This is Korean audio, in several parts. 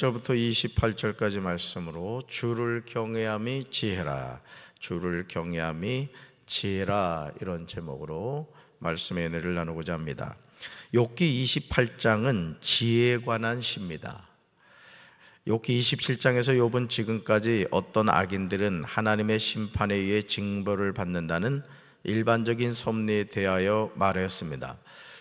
1절부터 28절까지 말씀으로 주를 경외함이 지혜라 주를 경외함이 지혜라 이런 제목으로 말씀의 은혜를 나누고자 합니다. 욕기 28장은 지혜에 관한 시입니다. 욕기 27장에서 욥은 지금까지 어떤 악인들은 하나님의 심판에 의해 징벌을 받는다는 일반적인 섭리에 대하여 말하였습니다.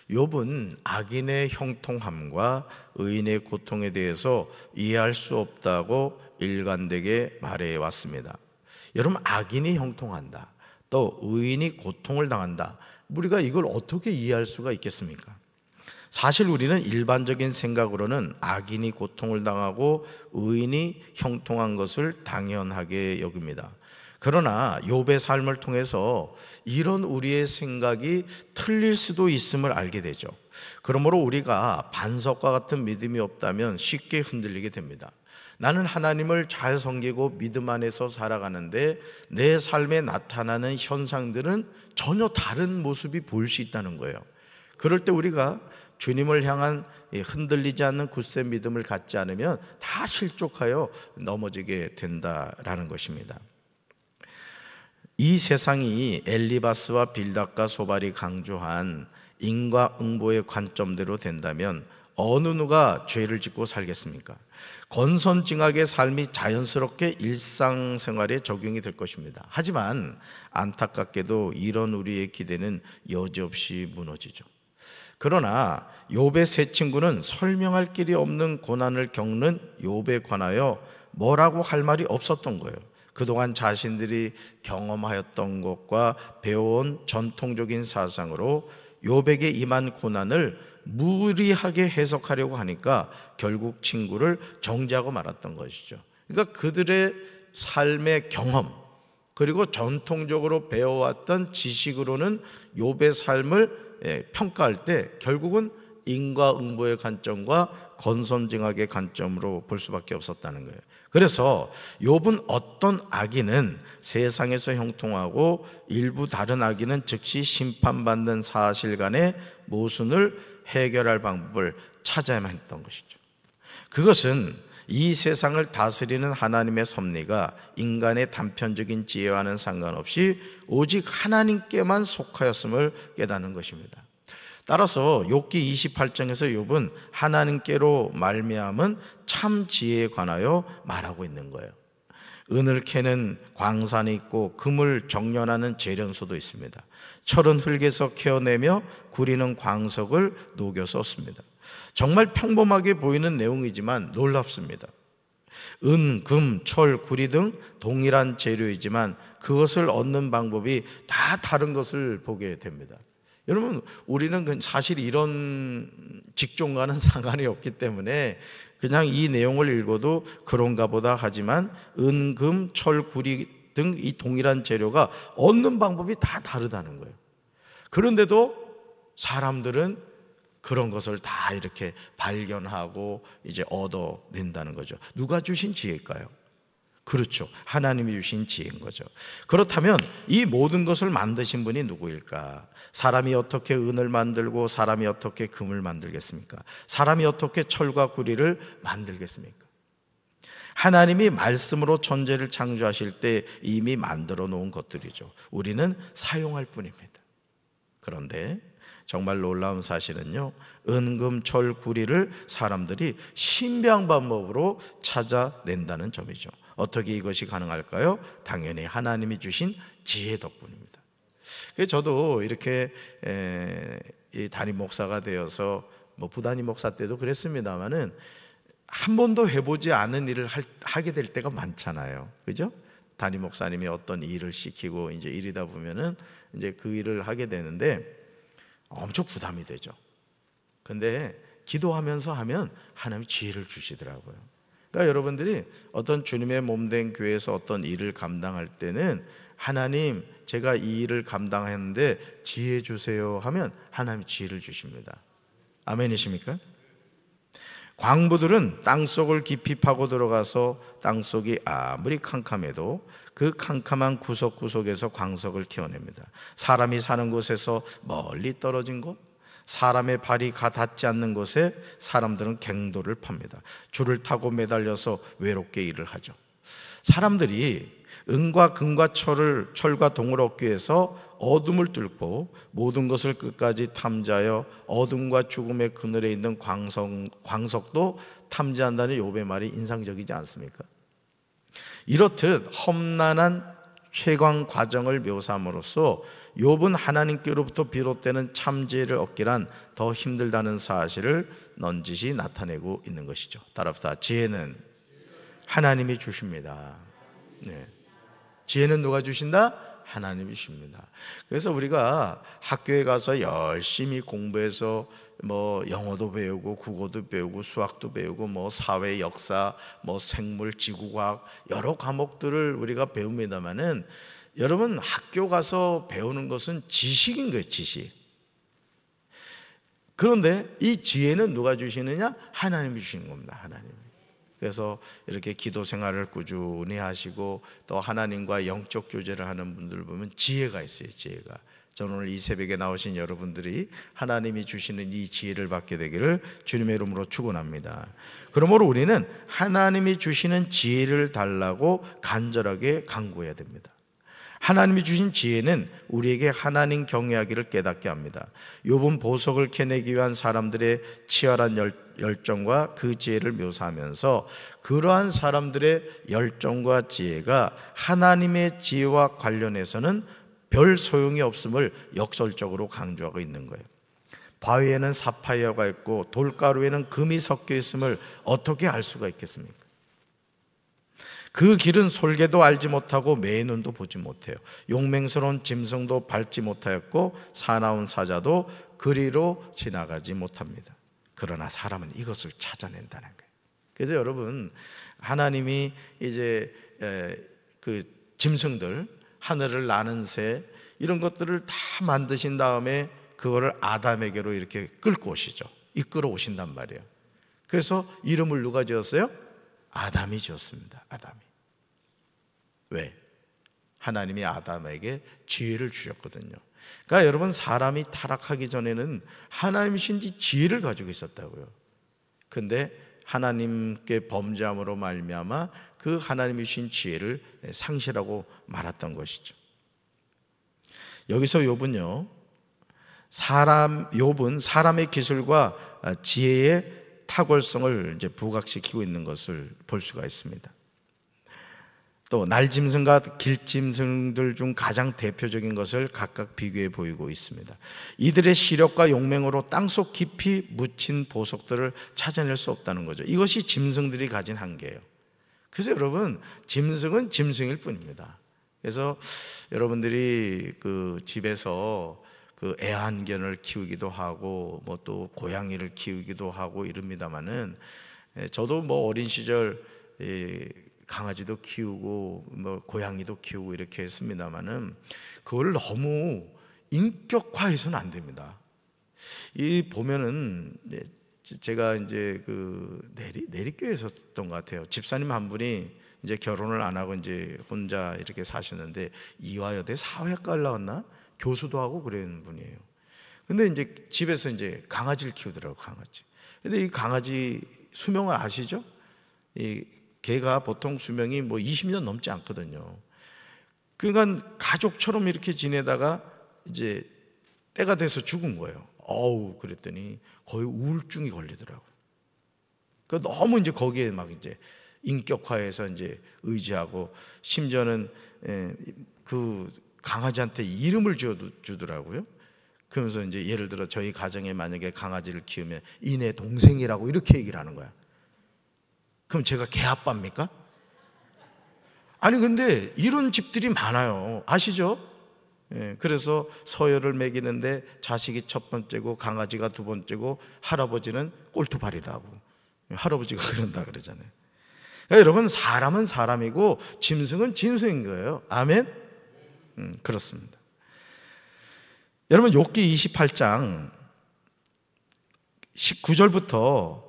욥은 악인의 형통함과 의인의 고통에 대해서 이해할 수 없다고 일관되게 말해 왔습니다. 여러분 악인이 형통한다. 또 의인이 고통을 당한다. 우리가 이걸 어떻게 이해할 수가 있겠습니까? 사실 우리는 일반적인 생각으로는 악인이 고통을 당하고 의인이 형통한 것을 당연하게 여깁니다. 그러나 욥의 삶을 통해서 이런 우리의 생각이 틀릴 수도 있음을 알게 되죠. 그러므로 우리가 반석과 같은 믿음이 없다면 쉽게 흔들리게 됩니다. 나는 하나님을 잘 섬기고 믿음 안에서 살아가는데 내 삶에 나타나는 현상들은 전혀 다른 모습이 보일 수 있다는 거예요. 그럴 때 우리가 주님을 향한 흔들리지 않는 굳센 믿음을 갖지 않으면 다 실족하여 넘어지게 된다라는 것입니다. 이 세상이 엘리바스와 빌닷과 소발이 강조한 인과응보의 관점대로 된다면 어느 누가 죄를 짓고 살겠습니까? 건선징악의 삶이 자연스럽게 일상생활에 적용이 될 것입니다. 하지만 안타깝게도 이런 우리의 기대는 여지없이 무너지죠. 그러나 욥배세 친구는 설명할 길이 없는 고난을 겪는 욥에 관하여 뭐라고 할 말이 없었던 거예요. 그동안 자신들이 경험하였던 것과 배워온 전통적인 사상으로 요백에 임한 고난을 무리하게 해석하려고 하니까 결국 친구를 정지하고 말았던 것이죠. 그러니까 그들의 삶의 경험 그리고 전통적으로 배워왔던 지식으로는 욥의 삶을 예, 평가할 때 결국은 인과응보의 관점과 건선징악의 관점으로 볼 수밖에 없었다는 거예요. 그래서 욥은 어떤 악인은 세상에서 형통하고 일부 다른 악인은 즉시 심판받는 사실 간의 모순을 해결할 방법을 찾아야만 했던 것이죠. 그것은 이 세상을 다스리는 하나님의 섭리가 인간의 단편적인 지혜와는 상관없이 오직 하나님께만 속하였음을 깨닫는 것입니다. 따라서 욕기 28장에서 욕은 하나님께로 말미암은 참 지혜에 관하여 말하고 있는 거예요. 은을 캐는 광산이 있고 금을 정련하는 재련소도 있습니다. 철은 흙에서 캐어내며 구리는 광석을 녹여 썼습니다. 정말 평범하게 보이는 내용이지만 놀랍습니다. 은, 금, 철, 구리 등 동일한 재료이지만 그것을 얻는 방법이 다 다른 것을 보게 됩니다. 여러분, 우리는 그 사실 이런 직종과는 상관이 없기 때문에 그냥 이 내용을 읽어도 그런가 보다 하지만 은, 금, 철, 구리 등 이 동일한 재료가 얻는 방법이 다 다르다는 거예요. 그런데도 사람들은 그런 것을 다 이렇게 발견하고 이제 얻어낸다는 거죠. 누가 주신 지혜일까요? 그렇죠. 하나님이 주신 지혜인 거죠. 그렇다면 이 모든 것을 만드신 분이 누구일까? 사람이 어떻게 은을 만들고 사람이 어떻게 금을 만들겠습니까? 사람이 어떻게 철과 구리를 만들겠습니까? 하나님이 말씀으로 존재를 창조하실 때 이미 만들어 놓은 것들이죠. 우리는 사용할 뿐입니다. 그런데 정말 놀라운 사실은요. 은금철 구리를 사람들이 신비한 방법으로 찾아낸다는 점이죠. 어떻게 이것이 가능할까요? 당연히 하나님이 주신 지혜 덕분입니다. 저도 이렇게 이 담임 목사가 되어서 뭐 부단임 목사 때도 그랬습니다만은 한 번도 해보지 않은 일을 하게 될 때가 많잖아요. 그죠? 담임 목사님이 어떤 일을 시키고 이제 일이다 보면은 이제 그 일을 하게 되는데 엄청 부담이 되죠. 근데 기도하면서 하면 하나님 지혜를 주시더라고요. 그러니까 여러분들이 어떤 주님의 몸된 교회에서 어떤 일을 감당할 때는 하나님 제가 이 일을 감당했는데 지혜 주세요 하면 하나님 지혜를 주십니다. 아멘이십니까? 광부들은 땅속을 깊이 파고 들어가서 땅속이 아무리 캄캄해도 그 캄캄한 구석구석에서 광석을 키워냅니다. 사람이 사는 곳에서 멀리 떨어진 곳, 사람의 발이 가 닿지 않는 곳에 사람들은 갱도를 팝니다. 줄을 타고 매달려서 외롭게 일을 하죠. 사람들이 은과 금과 철을 철과 동을 얻기 위해서 어둠을 뚫고 모든 것을 끝까지 탐자하여 어둠과 죽음의 그늘에 있는 광성, 광석도 탐지한다는 요배 말이 인상적이지 않습니까? 이렇듯 험난한 최강 과정을 묘사함으로써 욥은 하나님께로부터 비롯되는 참지를 얻기란 더 힘들다는 사실을 넌지시 나타내고 있는 것이죠. 따라합 지혜는 하나님이 주십니다. 네. 지혜는 누가 주신다? 하나님이 십니다 그래서 우리가 학교에 가서 열심히 공부해서 뭐 영어도 배우고 국어도 배우고 수학도 배우고 뭐 사회 역사 뭐 생물 지구과학 여러 과목들을 우리가 배웁니다마는 여러분 학교 가서 배우는 것은 지식인 거예요, 지식. 그런데 이 지혜는 누가 주시느냐? 하나님이 주시는 겁니다, 하나님. 그래서 이렇게 기도 생활을 꾸준히 하시고 또 하나님과 영적 교제를 하는 분들 보면 지혜가 있어요, 지혜가. 저는 오늘 이 새벽에 나오신 여러분들이 하나님이 주시는 이 지혜를 받게 되기를 주님의 이름으로 축원합니다. 그러므로 우리는 하나님이 주시는 지혜를 달라고 간절하게 간구해야 됩니다. 하나님이 주신 지혜는 우리에게 하나님 경외하기를 깨닫게 합니다. 욥은 보석을 캐내기 위한 사람들의 치열한 열정과 그 지혜를 묘사하면서 그러한 사람들의 열정과 지혜가 하나님의 지혜와 관련해서는 별 소용이 없음을 역설적으로 강조하고 있는 거예요. 바위에는 사파이어가 있고 돌가루에는 금이 섞여 있음을 어떻게 알 수가 있겠습니까? 그 길은 솔개도 알지 못하고 매의 눈도 보지 못해요. 용맹스러운 짐승도 밟지 못하였고 사나운 사자도 그리로 지나가지 못합니다. 그러나 사람은 이것을 찾아낸다는 거예요. 그래서 여러분 하나님이 이제 그 짐승들 하늘을 나는 새 이런 것들을 다 만드신 다음에 그거를 아담에게로 이렇게 끌고 오시죠. 이끌어 오신단 말이에요. 그래서 이름을 누가 지었어요? 아담이 지었습니다. 아담이. 왜? 하나님이 아담에게 지혜를 주셨거든요. 그러니까 여러분 사람이 타락하기 전에는 하나님신지 지혜를 가지고 있었다고요. 근데 하나님께 범죄함으로 말미암아 그 하나님이 신 지혜를 상실하고 말았던 것이죠. 여기서 욥은요. 사람 욥은 사람의 기술과 지혜의 탁월성을 이제 부각시키고 있는 것을 볼 수가 있습니다. 또 날짐승과 길짐승들 중 가장 대표적인 것을 각각 비교해 보이고 있습니다. 이들의 시력과 용맹으로 땅속 깊이 묻힌 보석들을 찾아낼 수 없다는 거죠. 이것이 짐승들이 가진 한계예요. 그래서 여러분, 짐승은 짐승일 뿐입니다. 그래서 여러분들이 그 집에서 그 애완견을 키우기도 하고 뭐 또 고양이를 키우기도 하고 이릅니다마는 예, 저도 뭐 어린 시절 강아지도 키우고 뭐 고양이도 키우고 이렇게 했습니다만은 그걸 너무 인격화해서는 안 됩니다. 이 보면은 제가 이제 그 내리 내리교에서던것 같아요. 집사님 한 분이 이제 결혼을 안 하고 이제 혼자 이렇게 사시는데 이화여대 사회학과를 나왔나 교수도 하고 그러 분이에요. 근데 이제 집에서 이제 강아지를 키우더라고 강아지. 근데 이 강아지 수명을 아시죠? 이 개가 보통 수명이 뭐 20년 넘지 않거든요. 그러니까 가족처럼 이렇게 지내다가 이제 때가 돼서 죽은 거예요. 어우, 그랬더니 거의 우울증이 걸리더라고요. 그 너무 이제 거기에 막 이제 인격화해서 이제 의지하고 심지어는 예, 그 강아지한테 이름을 지어 주더라고요. 그러면서 이제 예를 들어 저희 가정에 만약에 강아지를 키우면 이내 동생이라고 이렇게 얘기를 하는 거야. 그럼 제가 개아빠입니까? 아니 근데 이런 집들이 많아요. 아시죠? 예, 그래서 서열을 매기는데 자식이 첫 번째고 강아지가 두 번째고 할아버지는 꼴투발이라고 할아버지가 그런다 그러잖아요. 그러니까 여러분 사람은 사람이고 짐승은 짐승인 거예요. 아멘. 음, 그렇습니다. 여러분 욥기 28장 19절부터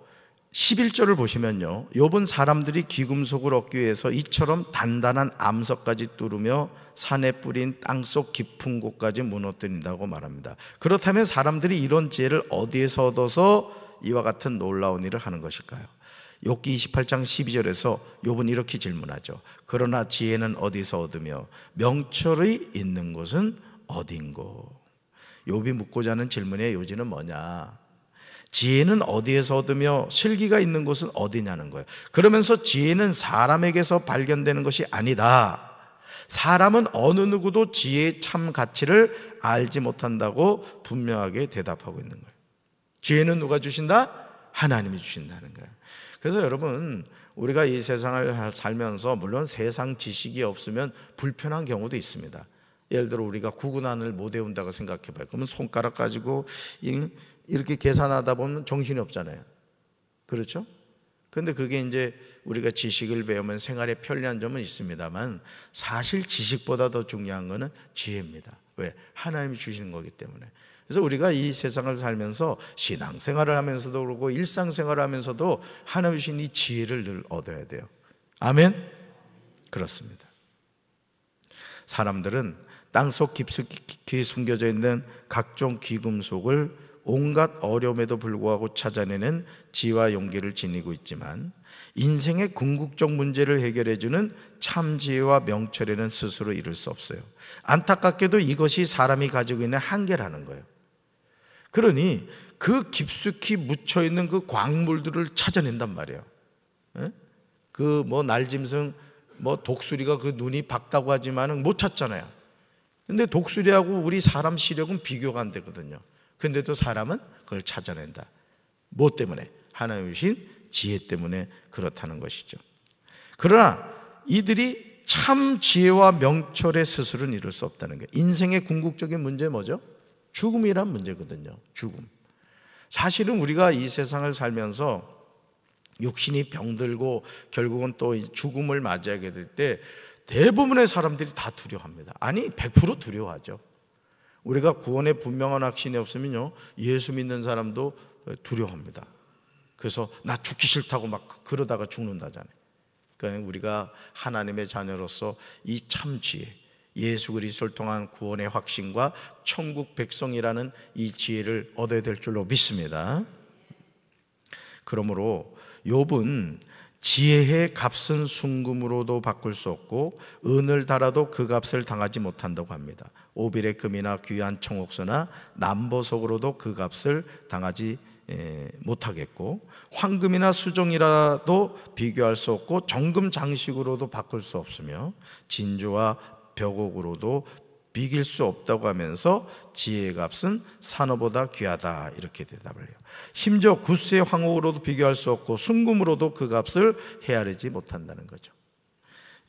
11절을 보시면요. 욥은 사람들이 귀금속을 얻기 위해서 이처럼 단단한 암석까지 뚫으며 산에 뿌린 땅속 깊은 곳까지 무너뜨린다고 말합니다. 그렇다면 사람들이 이런 지혜를 어디에서 얻어서 이와 같은 놀라운 일을 하는 것일까요? 욥기 28장 12절에서 욥은 이렇게 질문하죠. 그러나 지혜는 어디서 얻으며 명철의 있는 곳은 어딘고? 욥이 묻고자 하는 질문의 요지는 뭐냐? 지혜는 어디에서 얻으며 실기가 있는 곳은 어디냐는 거예요. 그러면서 지혜는 사람에게서 발견되는 것이 아니다. 사람은 어느 누구도 지혜의 참 가치를 알지 못한다고 분명하게 대답하고 있는 거예요. 지혜는 누가 주신다? 하나님이 주신다는 거예요. 그래서 여러분, 우리가 이 세상을 살면서 물론 세상 지식이 없으면 불편한 경우도 있습니다. 예를 들어 우리가 구구난을 못 외운다고 생각해 봐요. 그러면 손가락 가지고 이렇게 계산하다 보면 정신이 없잖아요. 그렇죠? 근데 그게 이제 우리가 지식을 배우면 생활에 편리한 점은 있습니다만 사실 지식보다 더 중요한 거는 지혜입니다. 왜? 하나님이 주시는 거기 때문에. 그래서 우리가 이 세상을 살면서 신앙생활을 하면서도 그러고 일상생활을 하면서도 하나님 이신이 지혜를 늘 얻어야 돼요. 아멘. 그렇습니다. 사람들은 땅속 깊숙이 숨겨져 있는 각종 귀금속을 온갖 어려움에도 불구하고 찾아내는 지와 용기를 지니고 있지만 인생의 궁극적 문제를 해결해주는 참지와 명철에는 스스로 이룰 수 없어요. 안타깝게도 이것이 사람이 가지고 있는 한계라는 거예요. 그러니 그 깊숙이 묻혀 있는 그 광물들을 찾아낸단 말이에요. 예? 그뭐 날짐승 뭐 독수리가 그 눈이 밝다고 하지만은 못 찾잖아요. 근데 독수리하고 우리 사람 시력은 비교가 안 되거든요. 근데도 사람은 그걸 찾아낸다. 뭐 때문에? 하나님의 신 지혜 때문에 그렇다는 것이죠. 그러나 이들이 참 지혜와 명철의 스스로는 이룰 수 없다는 게 인생의 궁극적인 문제 뭐죠? 죽음이란 문제거든요. 죽음. 사실은 우리가 이 세상을 살면서 육신이 병들고 결국은 또 죽음을 맞이하게 될 때 대부분의 사람들이 다 두려워합니다. 아니 100% 두려워하죠. 우리가 구원에 분명한 확신이 없으면요. 예수 믿는 사람도 두려워합니다. 그래서 나 죽기 싫다고 막 그러다가 죽는다잖아요. 그러니까 우리가 하나님의 자녀로서 이참 지혜, 예수 그리스도를 통한 구원의 확신과 천국 백성이라는 이 지혜를 얻어야 될 줄로 믿습니다. 그러므로 욥은 지혜의 값은 순금으로도 바꿀 수 없고 은을 달아도 그 값을 당하지 못한다고 합니다. 오빌의 금이나 귀한 청옥수나 남보석으로도 그 값을 당하지 못하겠고 황금이나 수종이라도 비교할 수 없고 정금 장식으로도 바꿀 수 없으며 진주와 벽옥으로도 비길 수 없다고 하면서 지혜의 값은 산업보다 귀하다 이렇게 대답을 해요. 심지어 구스의 황옥으로도 비교할 수 없고 순금으로도 그 값을 헤아리지 못한다는 거죠.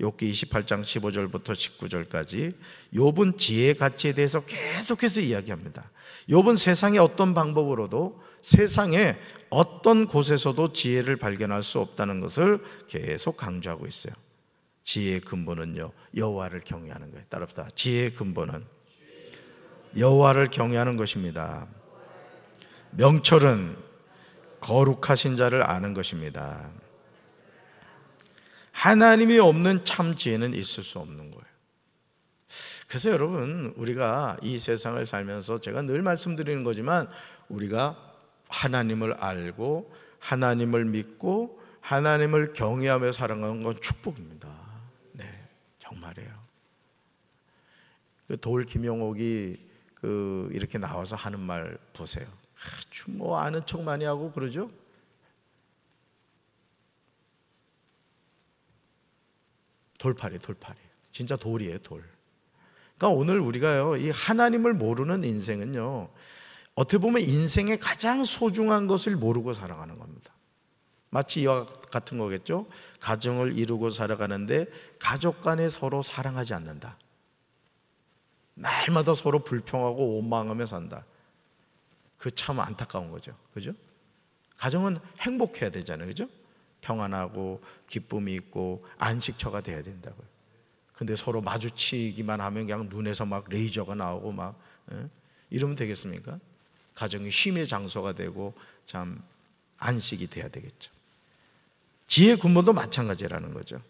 욥기 28장 15절부터 19절까지 욥은 지혜의 가치에 대해서 계속해서 이야기합니다. 욥은 세상의 어떤 방법으로도 세상의 어떤 곳에서도 지혜를 발견할 수 없다는 것을 계속 강조하고 있어요. 지혜의 근본은요. 여호와를 경외하는 거예요. 따라합다 지혜의 근본은 여호와를 경외하는 것입니다. 명철은 거룩하신 자를 아는 것입니다. 하나님이 없는 참 지혜는 있을 수 없는 거예요. 그래서 여러분, 우리가 이 세상을 살면서 제가 늘 말씀드리는 거지만 우리가 하나님을 알고 하나님을 믿고 하나님을 경외하며 살아가는 건 축복입니다. 네, 정말이에요. 그 돌 김용옥이 그 이렇게 나와서 하는 말 보세요. 아주 뭐 아는 척 많이 하고 그러죠. 돌팔이 돌팔이. 진짜 돌이에요, 돌. 그러니까 오늘 우리가요, 이 하나님을 모르는 인생은요, 어떻게 보면 인생의 가장 소중한 것을 모르고 살아가는 겁니다. 마치 이와 같은 거겠죠? 가정을 이루고 살아가는데 가족 간에 서로 사랑하지 않는다. 날마다 서로 불평하고 원망하며 산다. 그 참 안타까운 거죠. 그죠? 가정은 행복해야 되잖아요. 그죠? 평안하고 기쁨이 있고 안식처가 돼야 된다고요. 근데 서로 마주치기만 하면 그냥 눈에서 막 레이저가 나오고 막 에? 이러면 되겠습니까? 가정이 쉼의 장소가 되고 참 안식이 돼야 되겠죠. 지혜 근본도 마찬가지라는 거죠.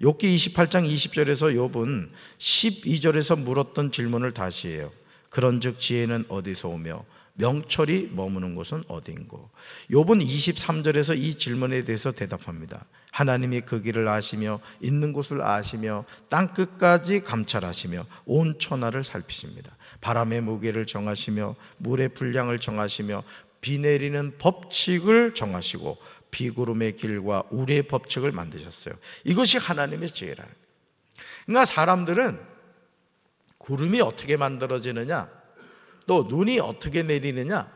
욕기 28장 20절에서 욥은 12절에서 물었던 질문을 다시 해요. 그런즉 지혜는 어디서 오며 명철이 머무는 곳은 어딘고? 요번 23절에서 이 질문에 대해서 대답합니다. 하나님이 그 길을 아시며 있는 곳을 아시며 땅 끝까지 감찰하시며 온 천하를 살피십니다. 바람의 무게를 정하시며 물의 분량을 정하시며 비 내리는 법칙을 정하시고 비구름의 길과 우리의 법칙을 만드셨어요. 이것이 하나님의 지혜라. 그러니까 사람들은 구름이 어떻게 만들어지느냐 또 눈이 어떻게 내리느냐,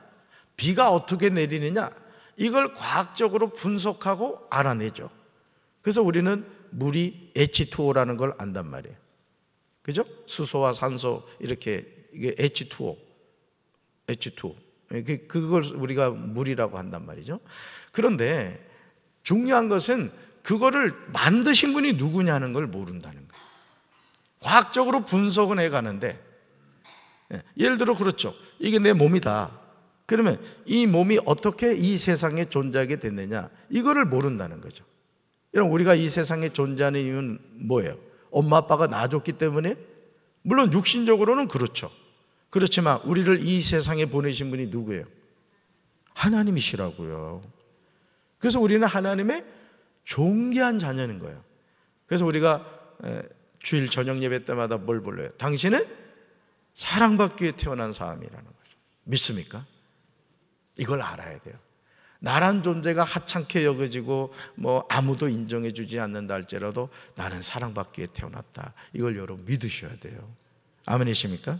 비가 어떻게 내리느냐, 이걸 과학적으로 분석하고 알아내죠. 그래서 우리는 물이 H2O라는 걸 안단 말이에요. 그죠? 수소와 산소 이렇게 이게 H2O, H2O. 그, 그걸 우리가 물이라고 한단 말이죠. 그런데 중요한 것은 그거를 만드신 분이 누구냐는 걸 모른다는 거예요. 과학적으로 분석은 해가는데 예, 예를 들어 그렇죠. 이게 내 몸이다. 그러면 이 몸이 어떻게 이 세상에 존재하게 됐느냐 이거를 모른다는 거죠. 이런 우리가 이 세상에 존재하는 이유는 뭐예요? 엄마 아빠가 낳아줬기 때문에 물론 육신적으로는 그렇죠. 그렇지만 우리를 이 세상에 보내신 분이 누구예요? 하나님이시라고요. 그래서 우리는 하나님의 존귀한 자녀인 거예요. 그래서 우리가 주일 저녁 예배 때마다 뭘 불러요? 당신은 사랑받기 에 태어난 사람이라는 거죠. 믿습니까? 이걸 알아야 돼요. 나란 존재가 하찮게 여겨지고 뭐 아무도 인정해 주지 않는다 할지라도 나는 사랑받기에 태어났다. 이걸 여러분 믿으셔야 돼요. 아멘이십니까?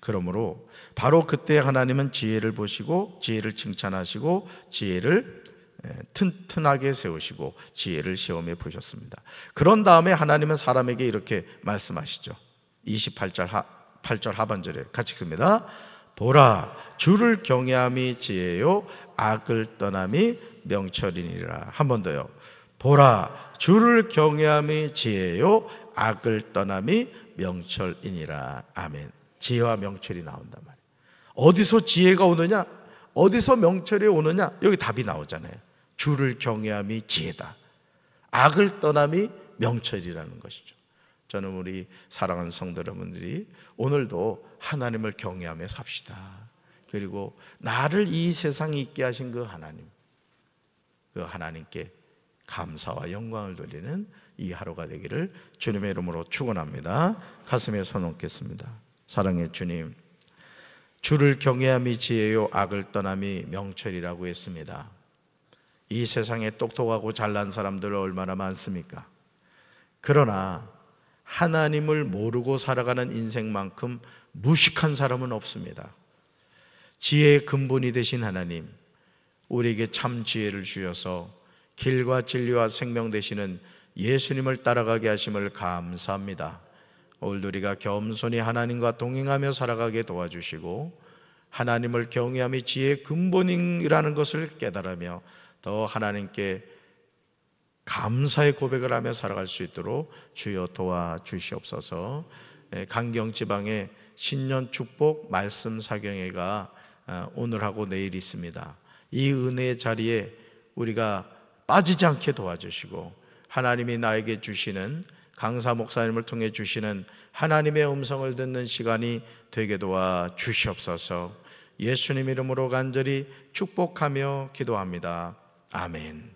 그러므로 바로 그때 하나님은 지혜를 보시고 지혜를 칭찬하시고 지혜를 튼튼하게 세우시고 지혜를 시험해 보셨습니다. 그런 다음에 하나님은 사람에게 이렇게 말씀하시죠. 28절 하, 8절 하반절에 같이 읽습니다. 보라 주를 경외함이 지혜요 악을 떠남이 명철이니라. 한 번 더요. 보라 주를 경외함이 지혜요 악을 떠남이 명철이니라. 아멘. 지혜와 명철이 나온단 말이에요. 어디서 지혜가 오느냐? 어디서 명철이 오느냐? 여기 답이 나오잖아요. 주를 경외함이 지혜다. 악을 떠남이 명철이라는 것이죠. 저는 우리 사랑하는 성도 여러분들이 오늘도 하나님을 경외하며 삽시다. 그리고 나를 이 세상에 있게 하신 그 하나님, 그 하나님께 감사와 영광을 돌리는 이 하루가 되기를 주님의 이름으로 축원합니다. 가슴에 손 얹겠습니다. 사랑의 주님, 주를 경외함이 지혜요 악을 떠남이 명철이라고 했습니다. 이 세상에 똑똑하고 잘난 사람들 얼마나 많습니까? 그러나 하나님을 모르고 살아가는 인생만큼 무식한 사람은 없습니다. 지혜의 근본이 되신 하나님, 우리에게 참 지혜를 주셔서 길과 진리와 생명 되시는 예수님을 따라가게 하심을 감사합니다. 오늘리가 겸손히 하나님과 동행하며 살아가게 도와주시고 하나님을 경외함이 지혜의 근본이라는 것을 깨달으며 더 하나님께 감사의 고백을 하며 살아갈 수 있도록 주여 도와 주시옵소서. 예, 강경 지방의 신년 축복 말씀 사경회가 어, 오늘하고 내일 있습니다. 이 은혜의 자리에 우리가 빠지지 않게 도와주시고 하나님이 나에게 주시는 강사 목사님을 통해 주시는 하나님의 음성을 듣는 시간이 되게 도와 주시옵소서. 예수님 이름으로 간절히 축복하며 기도합니다. 아멘.